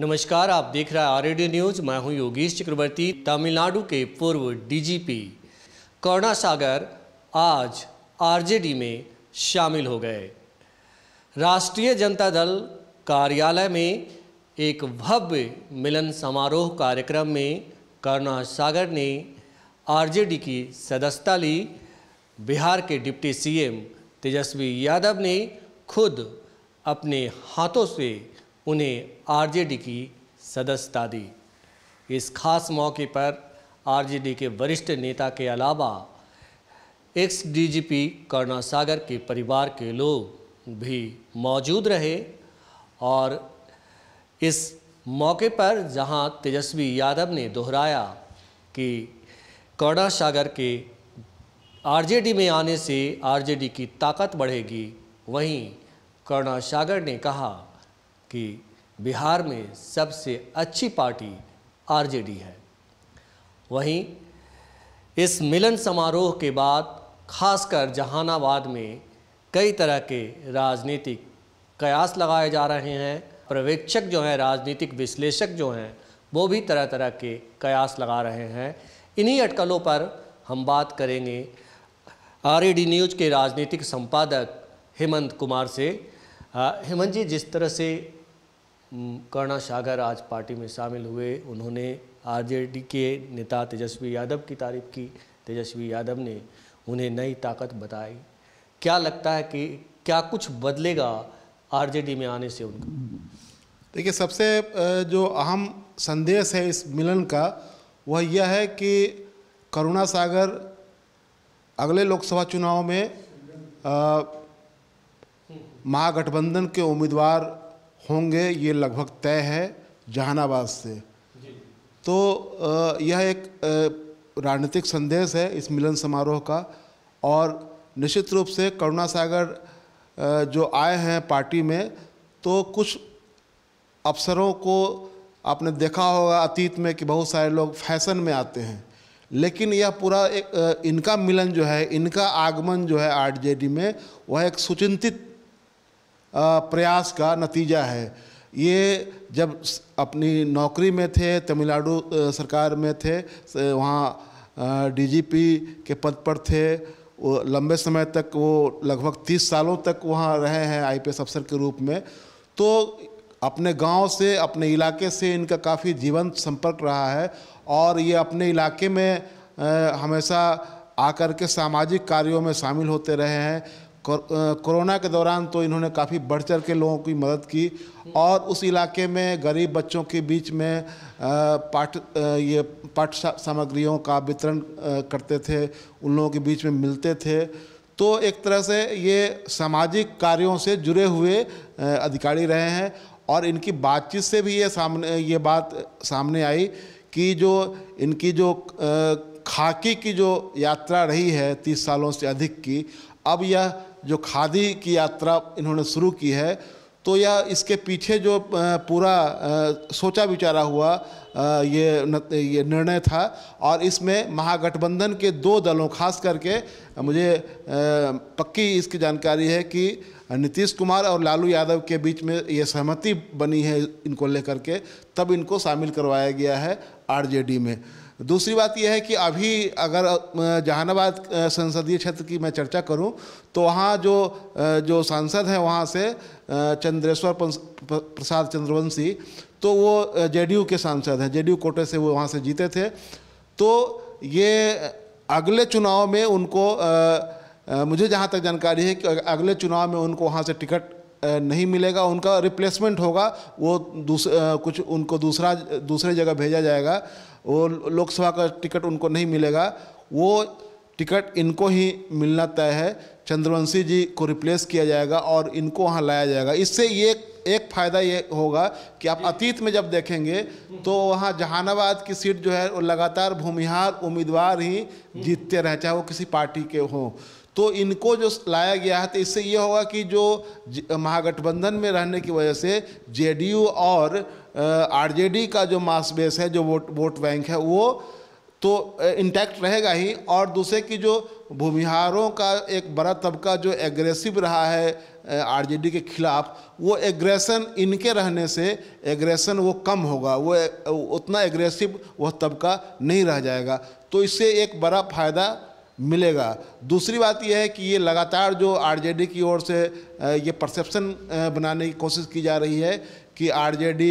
नमस्कार आप देख रहे हैं आर न्यूज मैं हूं योगेश चक्रवर्ती तमिलनाडु के पूर्व डीजीपी करुणा सागर आज आरजेडी में शामिल हो गए राष्ट्रीय जनता दल कार्यालय में एक भव्य मिलन समारोह कार्यक्रम में करुणा सागर ने आरजेडी की सदस्यता ली बिहार के डिप्टी सीएम तेजस्वी यादव ने खुद अपने हाथों से उन्हें आरजेडी की सदस्यता दी इस खास मौके पर आरजेडी के वरिष्ठ नेता के अलावा एक्स डीजीपी जी सागर के परिवार के लोग भी मौजूद रहे और इस मौके पर जहां तेजस्वी यादव ने दोहराया कि कर्णा सागर के आरजेडी में आने से आरजेडी की ताकत बढ़ेगी वहीं कर्णा सागर ने कहा कि बिहार में सबसे अच्छी पार्टी आरजेडी है वहीं इस मिलन समारोह के बाद खासकर जहानाबाद में कई तरह के राजनीतिक कयास लगाए जा रहे हैं पर्यवेक्षक जो हैं राजनीतिक विश्लेषक जो हैं वो भी तरह तरह के कयास लगा रहे हैं इन्हीं अटकलों पर हम बात करेंगे आर न्यूज़ के राजनीतिक संपादक हेमंत कुमार से हेमंत जी जिस तरह से कर्णा सागर आज पार्टी में शामिल हुए उन्होंने आरजेडी के नेता तेजस्वी यादव की तारीफ की तेजस्वी यादव ने उन्हें नई ताकत बताई क्या लगता है कि क्या कुछ बदलेगा आरजेडी में आने से उनका देखिए सबसे जो अहम संदेश है इस मिलन का वह यह है कि करुणा सागर अगले लोकसभा चुनाव में महागठबंधन के उम्मीदवार होंगे ये लगभग तय है जहानाबाद से तो यह एक राजनीतिक संदेश है इस मिलन समारोह का और निश्चित रूप से करुणा सागर जो आए हैं पार्टी में तो कुछ अफसरों को आपने देखा होगा अतीत में कि बहुत सारे लोग फैशन में आते हैं लेकिन यह पूरा एक इनका मिलन जो है इनका आगमन जो है आरजेडी में वह एक सुचिंतित प्रयास का नतीजा है ये जब अपनी नौकरी में थे तमिलनाडु सरकार में थे वहाँ डीजीपी के पद पर थे वो लंबे समय तक वो लगभग तीस सालों तक वहाँ रहे हैं आईपीएस अफसर के रूप में तो अपने गांव से अपने इलाके से इनका काफ़ी जीवंत संपर्क रहा है और ये अपने इलाके में हमेशा आकर के सामाजिक कार्यों में शामिल होते रहे हैं कोरोना के दौरान तो इन्होंने काफ़ी बढ़ चढ़ के लोगों की मदद की और उस इलाके में गरीब बच्चों के बीच में पाठ ये पाठ सामग्रियों का वितरण करते थे उन लोगों के बीच में मिलते थे तो एक तरह से ये सामाजिक कार्यों से जुड़े हुए अधिकारी रहे हैं और इनकी बातचीत से भी ये सामने ये बात सामने आई कि जो इनकी जो खाकी की जो यात्रा रही है तीस सालों से अधिक की अब यह जो खादी की यात्रा इन्होंने शुरू की है तो यह इसके पीछे जो पूरा सोचा विचारा हुआ ये ये निर्णय था और इसमें महागठबंधन के दो दलों खास करके मुझे पक्की इसकी जानकारी है कि नीतीश कुमार और लालू यादव के बीच में ये सहमति बनी है इनको लेकर के तब इनको शामिल करवाया गया है आरजेडी में दूसरी बात यह है कि अभी अगर जहानाबाद संसदीय क्षेत्र की मैं चर्चा करूं तो वहाँ जो जो सांसद हैं वहाँ से चंद्रेश्वर प्रसाद चंद्रवंशी तो वो जेडीयू के सांसद हैं जेडीयू कोटे से वो वहाँ से जीते थे तो ये अगले चुनाव में उनको आ, मुझे जहाँ तक जानकारी है कि अगले चुनाव में उनको वहाँ से टिकट नहीं मिलेगा उनका रिप्लेसमेंट होगा वो दूस कुछ उनको दूसरा दूसरे जगह भेजा जाएगा वो लोकसभा का टिकट उनको नहीं मिलेगा वो टिकट इनको ही मिलना तय है चंद्रवंशी जी को रिप्लेस किया जाएगा और इनको वहाँ लाया जाएगा इससे ये एक फ़ायदा ये होगा कि आप अतीत में जब देखेंगे तो वहाँ जहानाबाद की सीट जो है वो लगातार भूमिहार उम्मीदवार ही जीतते रहे चाहे वो किसी पार्टी के हों तो इनको जो लाया गया है तो इससे ये होगा कि जो महागठबंधन में रहने की वजह से जेडीयू और आरजेडी का जो मास बेस है जो वोट वोट बैंक है वो तो इंटैक्ट रहेगा ही और दूसरे की जो भूमिहारों का एक बड़ा तबका जो एग्रेसिव रहा है आरजेडी के खिलाफ वो एग्रेशन इनके रहने से एग्रेशन वो कम होगा वो उतना एग्रेसिव वह तबका नहीं रह जाएगा तो इससे एक बड़ा फ़ायदा मिलेगा दूसरी बात यह है कि ये लगातार जो आरजेडी की ओर से ये परसेप्शन बनाने की कोशिश की जा रही है कि आरजेडी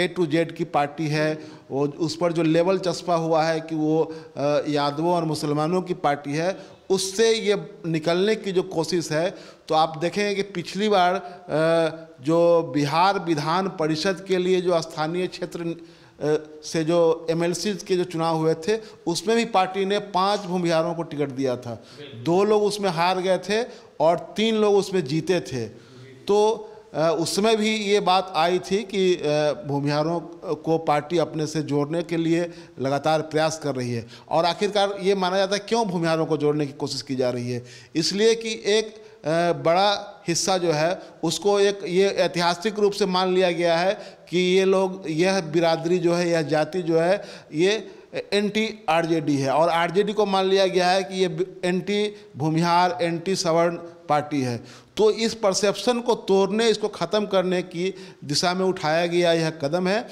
ए टू जेड की पार्टी है वो उस पर जो लेवल चस्पा हुआ है कि वो यादवों और मुसलमानों की पार्टी है उससे ये निकलने की जो कोशिश है तो आप देखें कि पिछली बार जो बिहार विधान परिषद के लिए जो स्थानीय क्षेत्र से जो एम के जो चुनाव हुए थे उसमें भी पार्टी ने पांच भूमिहारों को टिकट दिया था दो लोग उसमें हार गए थे और तीन लोग उसमें जीते थे तो उसमें भी ये बात आई थी कि भूमिहारों को पार्टी अपने से जोड़ने के लिए लगातार प्रयास कर रही है और आखिरकार ये माना जाता है क्यों भूमिहारों को जोड़ने की कोशिश की जा रही है इसलिए कि एक बड़ा हिस्सा जो है उसको एक ये ऐतिहासिक रूप से मान लिया गया है कि ये लोग यह बिरादरी जो है यह जाति जो है ये एंटी आरजेडी है और आरजेडी को मान लिया गया है कि ये एंटी भूमिहार एंटी सवर्ण पार्टी है तो इस परसेप्शन को तोड़ने इसको ख़त्म करने की दिशा में उठाया गया यह कदम है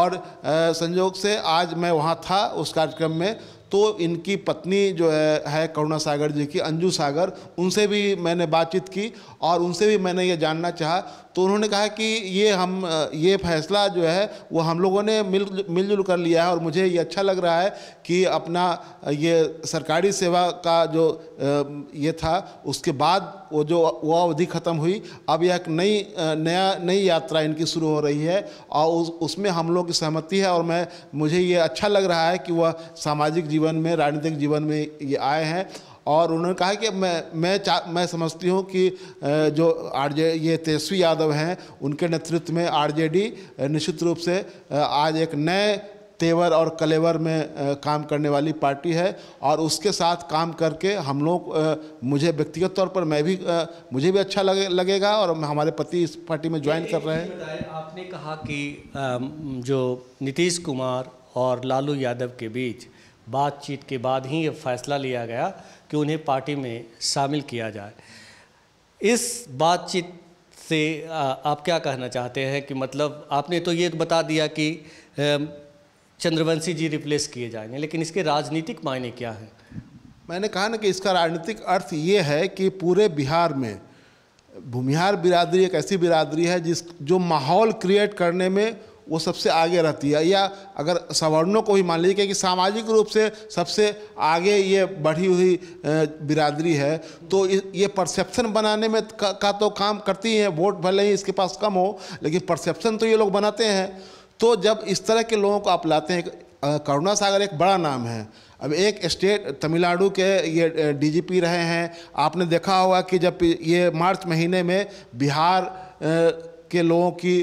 और संयोग से आज मैं वहाँ था उस कार्यक्रम में तो इनकी पत्नी जो है, है करुणा सागर जी की अंजू सागर उनसे भी मैंने बातचीत की और उनसे भी मैंने ये जानना चाहा तो उन्होंने कहा कि ये हम ये फैसला जो है वो हम लोगों ने मिल मिलजुल कर लिया है और मुझे ये अच्छा लग रहा है कि अपना ये सरकारी सेवा का जो ये था उसके बाद वो जो वो अवधि ख़त्म हुई अब यह एक नई नया नई यात्रा इनकी शुरू हो रही है और उस, उसमें हम लोग की सहमति है और मैं मुझे ये अच्छा लग रहा है कि वह सामाजिक जीवन में राजनीतिक जीवन में ये आए हैं और उन्होंने कहा कि मैं मैं मैं समझती हूँ कि जो आर जे ये तेजस्वी यादव हैं उनके नेतृत्व में आरजेडी निश्चित रूप से आज एक नए तेवर और कलेवर में काम करने वाली पार्टी है और उसके साथ काम करके हम लोग मुझे व्यक्तिगत तौर पर मैं भी मुझे भी अच्छा लगे लगेगा और हमारे पति इस पार्टी में ज्वाइन कर रहे हैं आपने कहा कि जो नीतीश कुमार और लालू यादव के बीच बातचीत के बाद ही ये फैसला लिया गया कि उन्हें पार्टी में शामिल किया जाए इस बातचीत से आप क्या कहना चाहते हैं कि मतलब आपने तो ये बता दिया कि चंद्रवंशी जी रिप्लेस किए जाएंगे लेकिन इसके राजनीतिक मायने क्या हैं मैंने कहा ना कि इसका राजनीतिक अर्थ ये है कि पूरे बिहार में भूमिहार बिरादरी एक ऐसी बिरादरी है जिस जो माहौल क्रिएट करने में वो सबसे आगे रहती है या अगर सवर्णों को ही मान लीजिए कि सामाजिक रूप से सबसे आगे ये बढ़ी हुई बिरादरी है तो ये परसेप्शन बनाने में का, का तो काम करती हैं वोट भले ही इसके पास कम हो लेकिन परसेप्शन तो ये लोग बनाते हैं तो जब इस तरह के लोगों को आप लाते हैं करुणा सागर एक बड़ा नाम है अब एक स्टेट तमिलनाडु के ये डीजीपी रहे हैं आपने देखा होगा कि जब ये मार्च महीने में बिहार के लोगों की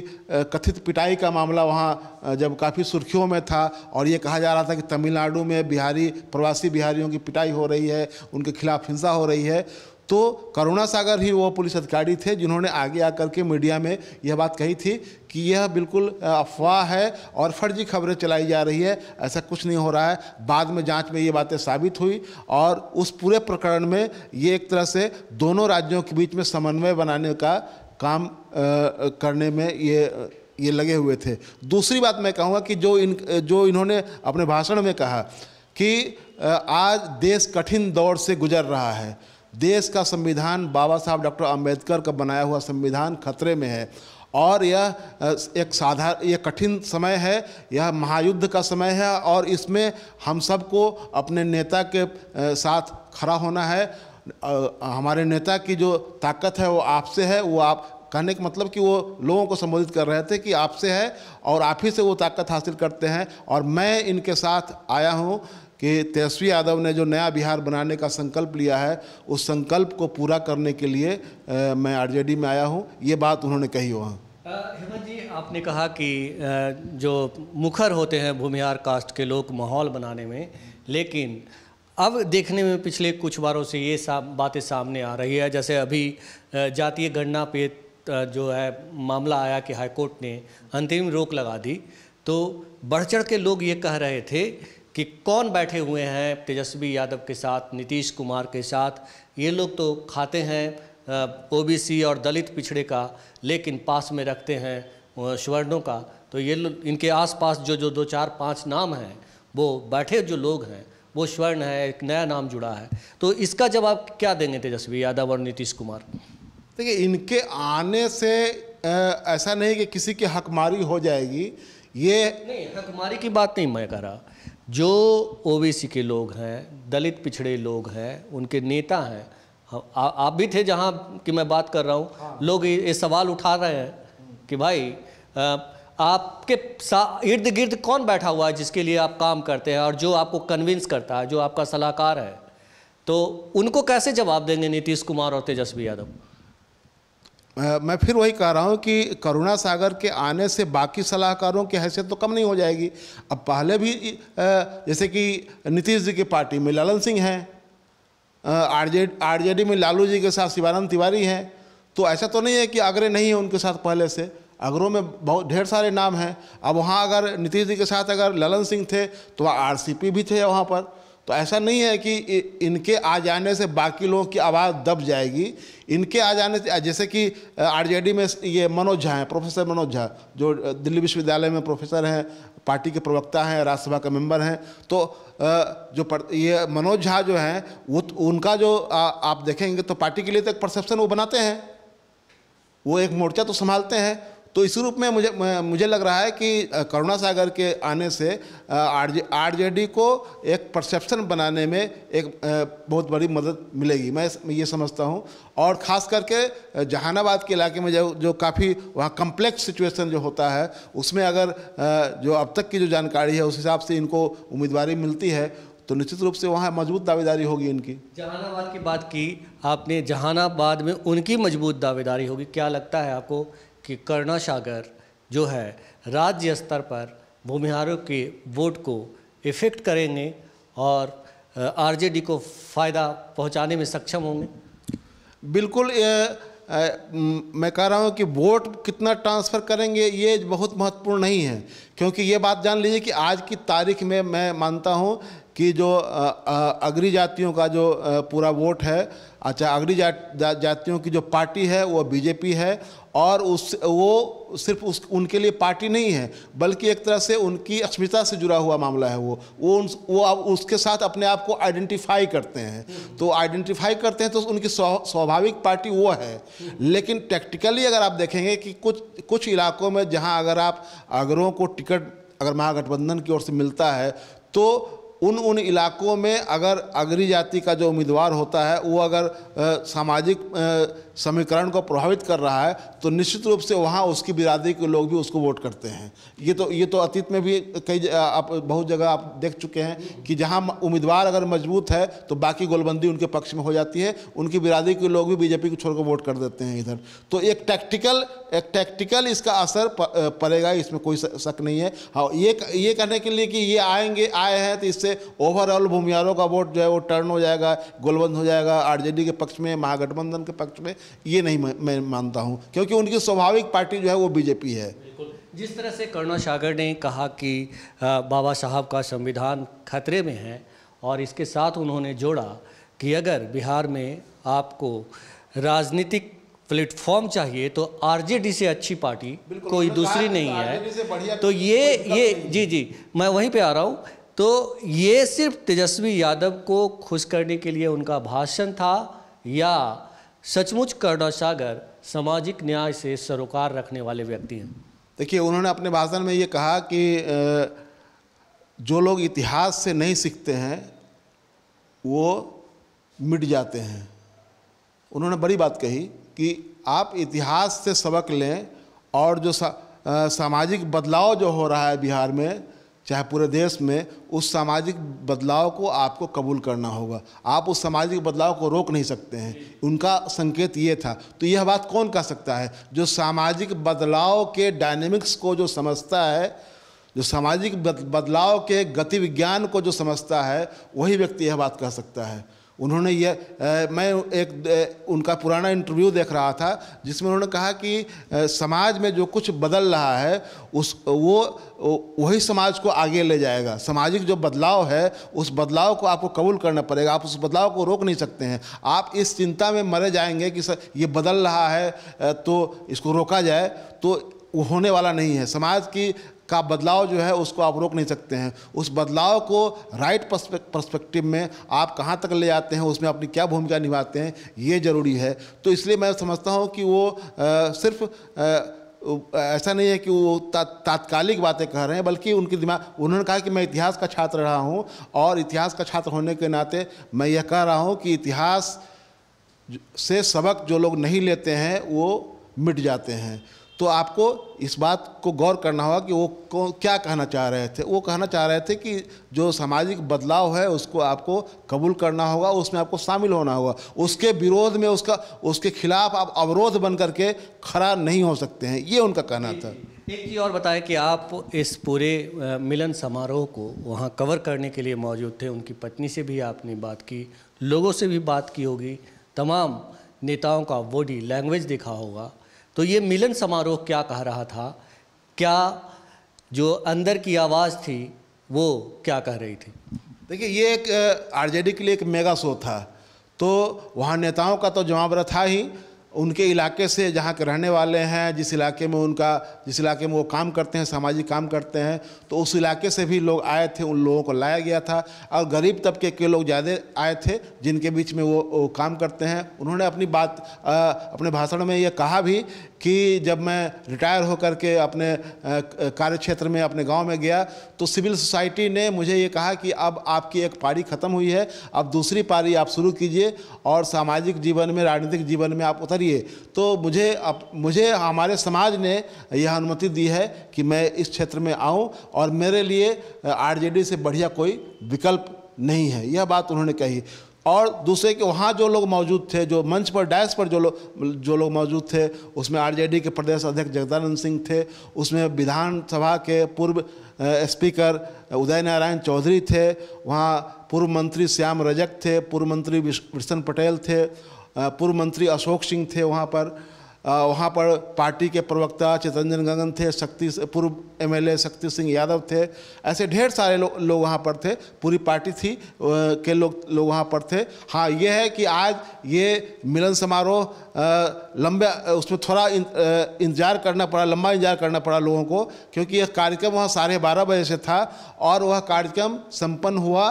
कथित पिटाई का मामला वहाँ जब काफ़ी सुर्खियों में था और ये कहा जा रहा था कि तमिलनाडु में बिहारी प्रवासी बिहारियों की पिटाई हो रही है उनके खिलाफ हिंसा हो रही है तो करुणा सागर ही वो पुलिस अधिकारी थे जिन्होंने आगे आकर के मीडिया में यह बात कही थी कि यह बिल्कुल अफवाह है और फर्जी खबरें चलाई जा रही है ऐसा कुछ नहीं हो रहा है बाद में जांच में ये बातें साबित हुई और उस पूरे प्रकरण में ये एक तरह से दोनों राज्यों के बीच में समन्वय बनाने का काम आ, करने में ये ये लगे हुए थे दूसरी बात मैं कहूँगा कि जो इन जो इन्होंने अपने भाषण में कहा कि आज देश कठिन दौर से गुजर रहा है देश का संविधान बाबा साहब डॉक्टर अंबेडकर का बनाया हुआ संविधान खतरे में है और यह एक साधारण यह कठिन समय है यह महायुद्ध का समय है और इसमें हम सबको अपने नेता के साथ खड़ा होना है हमारे नेता की जो ताकत है वो आपसे है वो आप कहने का मतलब कि वो लोगों को संबोधित कर रहे थे कि आपसे है और आप ही से वो ताकत हासिल करते हैं और मैं इनके साथ आया हूँ कि तेजस्वी यादव ने जो नया बिहार बनाने का संकल्प लिया है उस संकल्प को पूरा करने के लिए आ, मैं आरजेडी में आया हूँ ये बात उन्होंने कही वहाँ हेमंत जी आपने कहा कि जो मुखर होते हैं भूमिहार कास्ट के लोग माहौल बनाने में लेकिन अब देखने में पिछले कुछ बारों से ये सा, बातें सामने आ रही है जैसे अभी जातीय गणना पे जो है मामला आया कि हाईकोर्ट ने अंतिम रोक लगा दी तो बढ़ चढ़ के लोग ये कह रहे थे कि कौन बैठे हुए हैं तेजस्वी यादव के साथ नीतीश कुमार के साथ ये लोग तो खाते हैं ओबीसी और दलित पिछड़े का लेकिन पास में रखते हैं स्वर्णों का तो ये इनके आसपास जो जो दो चार पांच नाम हैं वो बैठे जो लोग हैं वो स्वर्ण है एक नया नाम जुड़ा है तो इसका जवाब क्या देंगे तेजस्वी यादव और नीतीश कुमार देखिए इनके आने से ऐसा नहीं कि किसी की हकमारी हो जाएगी ये नहीं हकमारी की बात नहीं मैं कह रहा जो ओबीसी के लोग हैं दलित पिछड़े लोग हैं उनके नेता हैं आप भी थे जहाँ की मैं बात कर रहा हूँ हाँ। लोग ये सवाल उठा रहे हैं कि भाई आ, आपके इर्द गिर्द कौन बैठा हुआ है जिसके लिए आप काम करते हैं और जो आपको कन्विंस करता है जो आपका सलाहकार है तो उनको कैसे जवाब देंगे नीतीश कुमार और तेजस्वी यादव मैं फिर वही कह रहा हूँ कि करुणा सागर के आने से बाकी सलाहकारों की हैसियत तो कम नहीं हो जाएगी अब पहले भी जैसे कि नीतीश जी की पार्टी में ललन सिंह हैं आर जे में लालू जी के साथ शिवानंद तिवारी हैं तो ऐसा तो नहीं है कि आगरे नहीं है उनके साथ पहले से अगरों में बहुत ढेर सारे नाम हैं अब वहाँ अगर नीतीश जी के साथ अगर ललन सिंह थे तो वह आरसीपी भी थे वहाँ पर तो ऐसा नहीं है कि इनके आ जाने से बाकी लोगों की आवाज़ दब जाएगी इनके आ जाने से जैसे कि आरजेडी में ये मनोज झा हैं प्रोफेसर मनोज झा जो दिल्ली विश्वविद्यालय में प्रोफेसर हैं पार्टी के प्रवक्ता हैं राज्यसभा के मेंबर हैं तो जो पर, ये मनोज झा जो हैं वो उनका जो आ, आप देखेंगे तो पार्टी के लिए तो एक परसेप्शन वो बनाते हैं वो एक मोर्चा तो संभालते हैं तो इस रूप में मुझे मुझे लग रहा है कि करुणा सागर के आने से आर जे को एक परसेप्शन बनाने में एक बहुत बड़ी मदद मिलेगी मैं ये समझता हूँ और ख़ास करके जहानाबाद के इलाके में जो जो काफ़ी वहाँ कम्प्लेक्स सिचुएशन जो होता है उसमें अगर जो अब तक की जो जानकारी है उस हिसाब से इनको उम्मीदवारी मिलती है तो निश्चित रूप से वहाँ मजबूत दावेदारी होगी इनकी जहानाबाद की बात की आपने जहानाबाद में उनकी मजबूत दावेदारी होगी क्या लगता है आपको कि करुणा सागर जो है राज्य स्तर पर भूमिहारों के वोट को इफ़ेक्ट करेंगे और आरजेडी को फ़ायदा पहुंचाने में सक्षम होंगे बिल्कुल ए, ए, मैं कह रहा हूं कि वोट कितना ट्रांसफ़र करेंगे ये बहुत महत्वपूर्ण नहीं है क्योंकि ये बात जान लीजिए कि आज की तारीख में मैं मानता हूं कि जो अग्री जातियों का जो पूरा वोट है अच्छा अगली जा, जा, जातियों की जो पार्टी है वो बीजेपी है और उस वो सिर्फ उस उनके लिए पार्टी नहीं है बल्कि एक तरह से उनकी अस्मिता से जुड़ा हुआ मामला है वो वो उन, वो अब उसके साथ अपने आप को आइडेंटिफाई करते हैं तो आइडेंटिफाई करते हैं तो उनकी स्वाभाविक पार्टी वो है लेकिन प्रैक्टिकली अगर आप देखेंगे कि कुछ कुछ इलाकों में जहाँ अगर आप अगरों को टिकट अगर महागठबंधन की ओर से मिलता है तो उन उन इलाकों में अगर अग्री जाति का जो उम्मीदवार होता है वो अगर सामाजिक समीकरण को प्रभावित कर रहा है तो निश्चित रूप से वहाँ उसकी बिरादरी के लोग भी उसको वोट करते हैं ये तो ये तो अतीत में भी कई आप बहुत जगह आप देख चुके हैं कि जहाँ उम्मीदवार अगर मजबूत है तो बाकी गोलबंदी उनके पक्ष में हो जाती है उनकी बिरादरी के लोग भी बीजेपी को छोड़कर वोट कर देते हैं इधर तो एक टैक्टिकल एक टैक्टिकल इसका असर पड़ेगा इसमें कोई शक नहीं है हाँ ये ये कहने के लिए कि ये आएंगे आए हैं तो इससे से ओवरऑल भूमियारों का वोट जो है वो टर्न हो जाएगा गोलबंद हो जाएगा आरजेडी के पक्ष में महागठबंधन के पक्ष में ये नहीं मैं मानता हूँ क्योंकि उनकी स्वाभाविक पार्टी जो है वो बीजेपी है जिस तरह से कर्णा सागर ने कहा कि बाबा साहब का संविधान खतरे में है और इसके साथ उन्होंने जोड़ा कि अगर बिहार में आपको राजनीतिक प्लेटफॉर्म चाहिए तो आरजेडी से अच्छी पार्टी कोई दूसरी नहीं है तो ये ये जी जी मैं वहीं पे आ रहा हूँ तो ये सिर्फ तेजस्वी यादव को खुश करने के लिए उनका भाषण था या सचमुच करुणा सागर सामाजिक न्याय से सरोकार रखने वाले व्यक्ति हैं देखिए उन्होंने अपने भाषण में ये कहा कि जो लोग इतिहास से नहीं सीखते हैं वो मिट जाते हैं उन्होंने बड़ी बात कही कि आप इतिहास से सबक लें और जो सामाजिक बदलाव जो हो रहा है बिहार में चाहे पूरे देश में उस सामाजिक बदलाव को आपको कबूल करना होगा आप उस सामाजिक बदलाव को रोक नहीं सकते हैं उनका संकेत ये था तो यह बात कौन कह सकता है जो सामाजिक बदलाव के डायनेमिक्स को जो समझता है जो सामाजिक बदलाव के गति विज्ञान को जो समझता है वही व्यक्ति यह बात कह सकता है उन्होंने ये आ, मैं एक उनका पुराना इंटरव्यू देख रहा था जिसमें उन्होंने कहा कि आ, समाज में जो कुछ बदल रहा है उस वो वही समाज को आगे ले जाएगा सामाजिक जो बदलाव है उस बदलाव को आपको कबूल करना पड़ेगा आप उस बदलाव को रोक नहीं सकते हैं आप इस चिंता में मरे जाएंगे कि सर ये बदल रहा है तो इसको रोका जाए तो होने वाला नहीं है समाज की का बदलाव जो है उसको आप रोक नहीं सकते हैं उस बदलाव को राइट पर्सपेक्टिव में आप कहाँ तक ले आते हैं उसमें अपनी क्या भूमिका निभाते हैं ये ज़रूरी है तो इसलिए मैं समझता हूँ कि वो आ, सिर्फ आ, ऐसा नहीं है कि वो ता, तात्कालिक बातें कह रहे हैं बल्कि उनके दिमाग उन्होंने कहा कि मैं इतिहास का छात्र रहा हूँ और इतिहास का छात्र होने के नाते मैं यह कह रहा हूँ कि इतिहास से सबक जो लोग नहीं लेते हैं वो मिट जाते हैं तो आपको इस बात को गौर करना होगा कि वो क्या कहना चाह रहे थे वो कहना चाह रहे थे कि जो सामाजिक बदलाव है उसको आपको कबूल करना होगा उसमें आपको शामिल होना होगा उसके विरोध में उसका उसके खिलाफ आप अवरोध बन करके खड़ा नहीं हो सकते हैं ये उनका कहना था एक चीज़ और बताएं कि आप इस पूरे मिलन समारोह को वहाँ कवर करने के लिए मौजूद थे उनकी पत्नी से भी आपने बात की लोगों से भी बात की होगी तमाम नेताओं का बॉडी लैंग्वेज दिखा होगा तो ये मिलन समारोह क्या कह रहा था क्या जो अंदर की आवाज़ थी वो क्या कह रही थी देखिए ये एक आरजेडी के लिए एक मेगा शो था तो वहाँ नेताओं का तो जवाब था ही उनके इलाके से जहाँ के रहने वाले हैं जिस इलाके में उनका जिस इलाके में वो काम करते हैं सामाजिक काम करते हैं तो उस इलाके से भी लोग आए थे उन लोगों को लाया गया था और गरीब तबके के लोग ज़्यादा आए थे जिनके बीच में वो, वो काम करते हैं उन्होंने अपनी बात आ, अपने भाषण में ये कहा भी कि जब मैं रिटायर होकर के अपने कार्य क्षेत्र में अपने गांव में गया तो सिविल सोसाइटी ने मुझे ये कहा कि अब आपकी एक पारी ख़त्म हुई है अब दूसरी पारी आप शुरू कीजिए और सामाजिक जीवन में राजनीतिक जीवन में आप उतर करिए तो मुझे अप, मुझे हमारे समाज ने यह अनुमति दी है कि मैं इस क्षेत्र में आऊं और मेरे लिए आरजेडी से बढ़िया कोई विकल्प नहीं है यह बात उन्होंने कही और दूसरे के वहाँ जो लोग मौजूद थे जो मंच पर डैस पर जो लोग जो लोग मौजूद थे उसमें आरजेडी के प्रदेश अध्यक्ष जगदानंद सिंह थे उसमें विधानसभा के पूर्व स्पीकर उदय नारायण चौधरी थे वहाँ पूर्व मंत्री श्याम रजक थे पूर्व मंत्री विश्व पटेल थे पूर्व मंत्री अशोक सिंह थे वहाँ पर वहाँ पर पार्टी के प्रवक्ता चितरंजन गगन थे शक्ति पूर्व एमएलए शक्ति सिंह यादव थे ऐसे ढेर सारे लोग लो वहाँ पर थे पूरी पार्टी थी के लोग लो वहाँ पर थे हाँ ये है कि आज ये मिलन समारोह लंबे उसमें थोड़ा इंतज़ार करना पड़ा लंबा इंतज़ार करना पड़ा लोगों को क्योंकि यह कार्यक्रम वहाँ साढ़े बारह बजे से था और वह कार्यक्रम सम्पन्न हुआ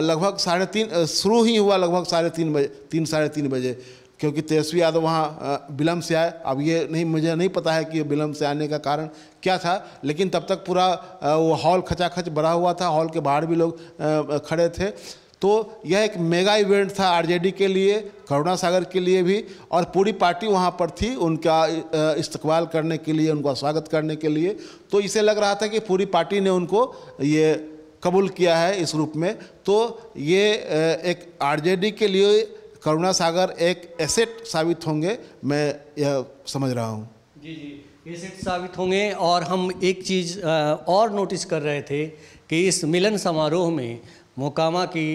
लगभग साढ़े तीन शुरू ही हुआ लगभग साढ़े तीन बजे तीन साढ़े तीन बजे क्योंकि तेजस्वी यादव वहाँ विलम्ब से आए अब ये नहीं मुझे नहीं पता है कि विलम्ब से आने का कारण क्या था लेकिन तब तक पूरा वो हॉल खचाखच भरा हुआ था हॉल के बाहर भी लोग खड़े थे तो यह एक मेगा इवेंट था आरजेडी के लिए करुणा सागर के लिए भी और पूरी पार्टी वहाँ पर थी उनका इस्तकबाल करने के लिए उनका स्वागत करने के लिए तो इसे लग रहा था कि पूरी पार्टी ने उनको ये कबूल किया है इस रूप में तो ये एक आरजेडी के लिए करुणा सागर एक एसेट साबित होंगे मैं यह समझ रहा हूँ जी जी एसेट साबित होंगे और हम एक चीज़ और नोटिस कर रहे थे कि इस मिलन समारोह में मोकामा की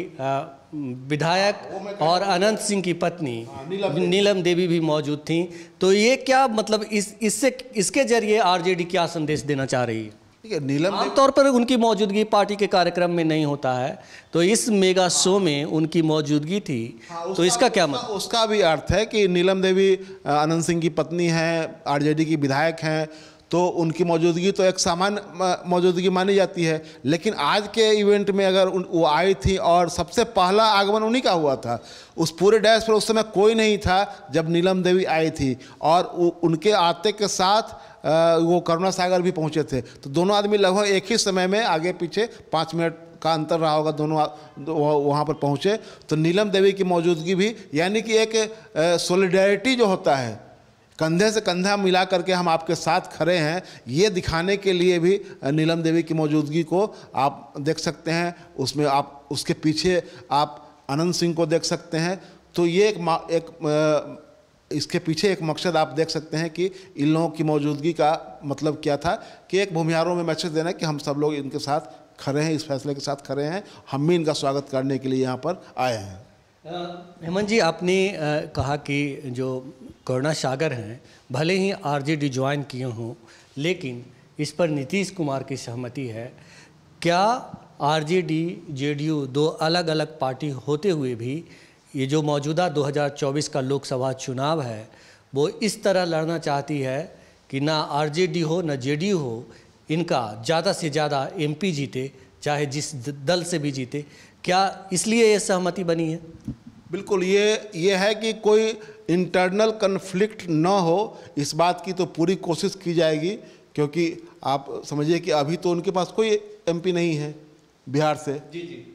विधायक और अनंत सिंह की पत्नी हाँ, नीलम, नीलम देवी भी मौजूद थीं तो ये क्या मतलब इस इससे इसके जरिए आरजेडी क्या संदेश देना चाह रही है ठीक है नीलम आमतौर पर उनकी मौजूदगी पार्टी के कार्यक्रम में नहीं होता है तो इस मेगा शो में उनकी मौजूदगी थी हाँ, तो इसका क्या मतलब उसका भी अर्थ है कि नीलम देवी आनंद सिंह की पत्नी है आरजेडी की विधायक हैं तो उनकी मौजूदगी तो एक सामान्य मौजूदगी मानी जाती है लेकिन आज के इवेंट में अगर वो आई थी और सबसे पहला आगमन उन्हीं का हुआ था उस पूरे डैश पर उस समय कोई नहीं था जब नीलम देवी आई थी और उनके आते के साथ वो करुणा सागर भी पहुँचे थे तो दोनों आदमी लगभग एक ही समय में आगे पीछे पाँच मिनट का अंतर रहा होगा दोनों वहाँ पर पहुँचे तो नीलम देवी की मौजूदगी भी यानी कि एक सोलिडरिटी जो होता है कंधे से कंधा मिला करके हम आपके साथ खड़े हैं ये दिखाने के लिए भी नीलम देवी की मौजूदगी को आप देख सकते हैं उसमें आप उसके पीछे आप अनंत सिंह को देख सकते हैं तो ये एक एक इसके पीछे एक मकसद आप देख सकते हैं कि इन लोगों की मौजूदगी का मतलब क्या था कि एक भूमिहारों में मैसेज देना कि हम सब लोग इनके साथ खड़े हैं इस फैसले के साथ खड़े हैं हम भी इनका स्वागत करने के लिए यहाँ पर आए हैं हेमंत जी आपने कहा कि जो करुणा सागर हैं भले ही डी ज्वाइन किए हों लेकिन इस पर नीतीश कुमार की सहमति है क्या डी यू दो अलग अलग पार्टी होते हुए भी ये जो मौजूदा 2024 का लोकसभा चुनाव है वो इस तरह लड़ना चाहती है कि ना आरजेडी हो ना जेडीयू हो इनका ज़्यादा से ज़्यादा एमपी जीते चाहे जिस दल से भी जीते क्या इसलिए ये सहमति बनी है बिल्कुल ये ये है कि कोई इंटरनल कन्फ्लिक्ट ना हो इस बात की तो पूरी कोशिश की जाएगी क्योंकि आप समझिए कि अभी तो उनके पास कोई एमपी नहीं है बिहार से जी जी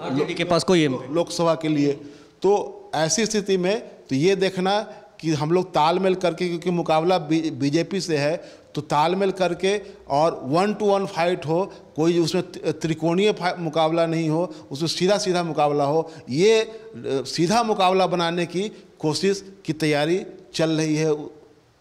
आरजेडी के पास कोई लोकसभा के लिए तो ऐसी स्थिति में तो ये देखना कि हम लोग तालमेल करके क्योंकि मुकाबला बीजेपी से है तो तालमेल करके और वन टू वन फाइट हो कोई उसमें त्रिकोणीय मुकाबला नहीं हो उसमें सीधा सीधा मुकाबला हो ये सीधा मुकाबला बनाने की कोशिश की तैयारी चल रही है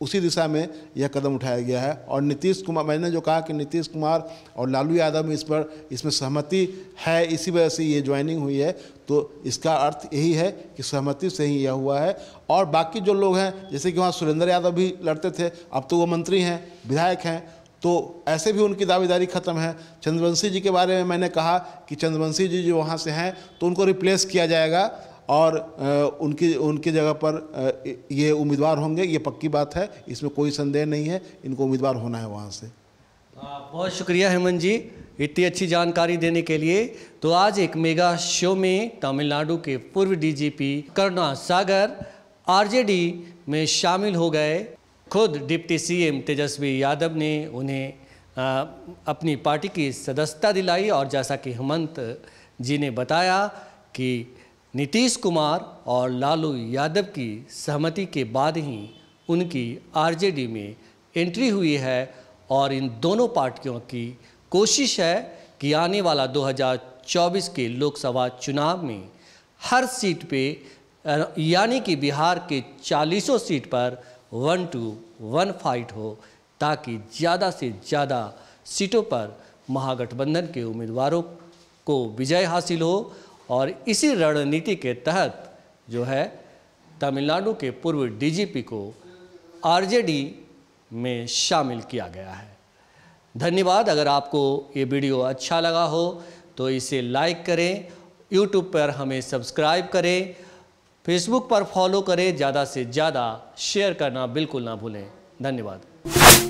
उसी दिशा में यह कदम उठाया गया है और नीतीश कुमार मैंने जो कहा कि नीतीश कुमार और लालू यादव में इस पर इसमें सहमति है इसी वजह से ये ज्वाइनिंग हुई है तो इसका अर्थ यही है कि सहमति से ही यह हुआ है और बाकी जो लोग हैं जैसे कि वहाँ सुरेंद्र यादव भी लड़ते थे अब तो वो मंत्री हैं विधायक हैं तो ऐसे भी उनकी दावेदारी ख़त्म है चंद्रवंशी जी के बारे में मैंने कहा कि चंद्रवंशी जी जो वहाँ से हैं तो उनको रिप्लेस किया जाएगा और उनकी उनकी जगह पर ये उम्मीदवार होंगे ये पक्की बात है इसमें कोई संदेह नहीं है इनको उम्मीदवार होना है वहाँ से बहुत शुक्रिया हेमंत जी इतनी अच्छी जानकारी देने के लिए तो आज एक मेगा शो में तमिलनाडु के पूर्व डीजीपी करुणा सागर आरजेडी में शामिल हो गए खुद डिप्टी सीएम तेजस्वी यादव ने उन्हें आ, अपनी पार्टी की सदस्यता दिलाई और जैसा कि हेमंत जी ने बताया कि नीतीश कुमार और लालू यादव की सहमति के बाद ही उनकी आरजेडी में एंट्री हुई है और इन दोनों पार्टियों की कोशिश है कि आने वाला 2024 के लोकसभा चुनाव में हर सीट पे यानी कि बिहार के चालीसों सीट पर वन टू वन फाइट हो ताकि ज़्यादा से ज़्यादा सीटों पर महागठबंधन के उम्मीदवारों को विजय हासिल हो और इसी रणनीति के तहत जो है तमिलनाडु के पूर्व डीजीपी को आरजेडी में शामिल किया गया है धन्यवाद अगर आपको ये वीडियो अच्छा लगा हो तो इसे लाइक करें यूट्यूब पर हमें सब्सक्राइब करें फेसबुक पर फॉलो करें ज़्यादा से ज़्यादा शेयर करना बिल्कुल ना भूलें धन्यवाद